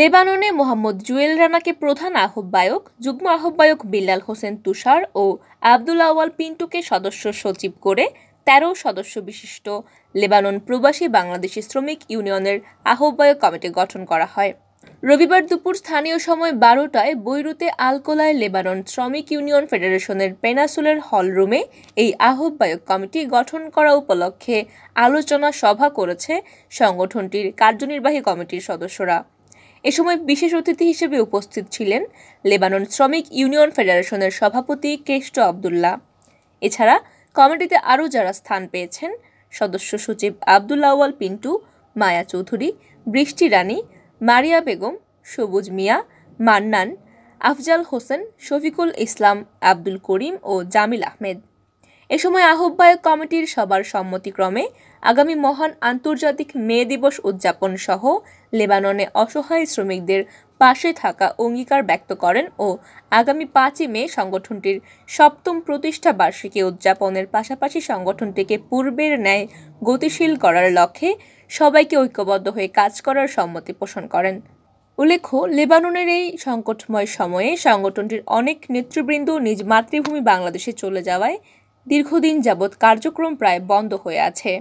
লেবাননে মোহাম্মদ জুয়েল রানাকে প্রধান আহ্বায়ক যুগ্ম আহ্বায়ক বিল্লাল হোসেন তুষার ও আব্দুল আওয়াল পিন্টুকে সদস্য সচিব করে তেরো সদস্য বিশিষ্ট লেবানন প্রবাসী বাংলাদেশি শ্রমিক ইউনিয়নের আহ্বায়ক কমিটি গঠন করা হয় রবিবার দুপুর স্থানীয় সময় বারোটায় বৈরুতে আলকোলায় লেবানন শ্রমিক ইউনিয়ন ফেডারেশনের পেনাসুলের হলরুমে এই আহ্বায়ক কমিটি গঠন করা উপলক্ষে আলোচনা সভা করেছে সংগঠনটির কার্যনির্বাহী কমিটির সদস্যরা এ সময় বিশেষ অতিথি হিসেবে উপস্থিত ছিলেন লেবানন শ্রমিক ইউনিয়ন ফেডারেশনের সভাপতি কেষ্ট আবদুল্লাহ এছাড়া কমিটিতে আরও যারা স্থান পেয়েছেন সদস্য সচিব ওয়াল পিন্টু মায়া চৌধুরী বৃষ্টি রানী মারিয়া বেগম সবুজ মিয়া মান্নান আফজাল হোসেন শফিকুল ইসলাম আব্দুল করিম ও জামিল আহমেদ এ সময় আহ্বায়ক কমিটির সবার সম্মতিক্রমে আগামী মহান আন্তর্জাতিক মে দিবস উদযাপন সহ লেবাননে অসহায় শ্রমিকদের পাশে থাকা অঙ্গীকার ব্যক্ত করেন ও আগামী পাঁচই মে সংগঠনটির সপ্তম প্রতিষ্ঠা বার্ষিকী উদযাপনের পাশাপাশি সংগঠনটিকে পূর্বের ন্যায় গতিশীল করার লক্ষ্যে সবাইকে ঐক্যবদ্ধ হয়ে কাজ করার সম্মতি পোষণ করেন উল্লেখ্য লেবাননের এই সংকটময় সময়ে সংগঠনটির অনেক নেতৃবৃন্দ নিজ মাতৃভূমি বাংলাদেশে চলে যাওয়ায় দীর্ঘদিন যাবৎ কার্যক্রম প্রায় বন্ধ হয়ে আছে